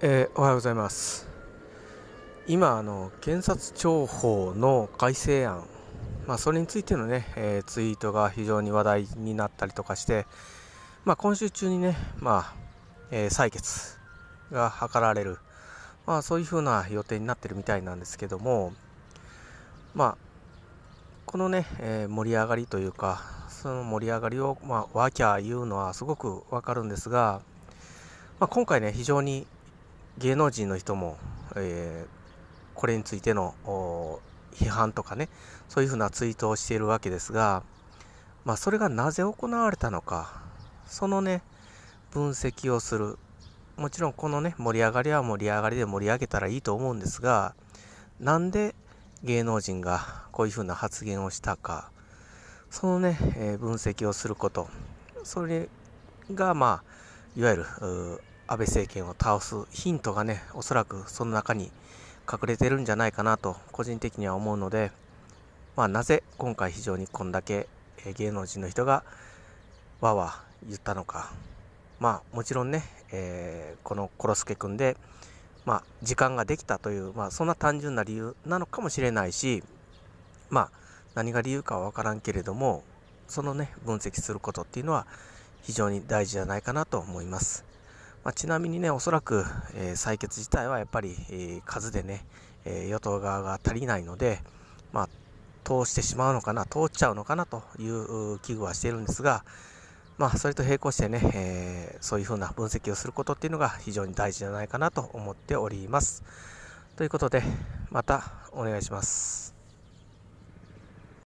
えー、おはようございます今あの検察庁法の改正案、まあ、それについてのね、えー、ツイートが非常に話題になったりとかして、まあ、今週中にね、まあえー、採決が図られる、まあ、そういうふうな予定になってるみたいなんですけども、まあ、このね、え盛り上がりというかその盛り上がりを、まあ、ワ言うのはすごくわかるんですが、まあ、今回ね非常に芸能人の人も、えー、これについての批判とかねそういうふうなツイートをしているわけですが、まあ、それがなぜ行われたのかそのね分析をするもちろんこのね盛り上がりは盛り上がりで盛り上げたらいいと思うんですがなんで芸能人がこういうふうな発言をしたかそのね、えー、分析をすることそれがまあいわゆる安倍政権を倒すヒントがね、おそらくその中に隠れてるんじゃないかなと個人的には思うので、まあ、なぜ今回非常にこんだけ芸能人の人がわわ言ったのか、まあ、もちろんね、えー、このコロスケ君で、まあ、時間ができたという、まあ、そんな単純な理由なのかもしれないし、まあ、何が理由かは分からんけれどもそのね分析することっていうのは非常に大事じゃないかなと思います。まあ、ちなみにね、おそらく、えー、採決自体はやっぱり、えー、数でね、えー、与党側が足りないので、まあ、通してしまうのかな、通っちゃうのかなという危惧はしているんですが、まあ、それと並行してね、えそういうふうな分析をすることっていうのが非常に大事じゃないかなと思っております。ということで、またお願いします。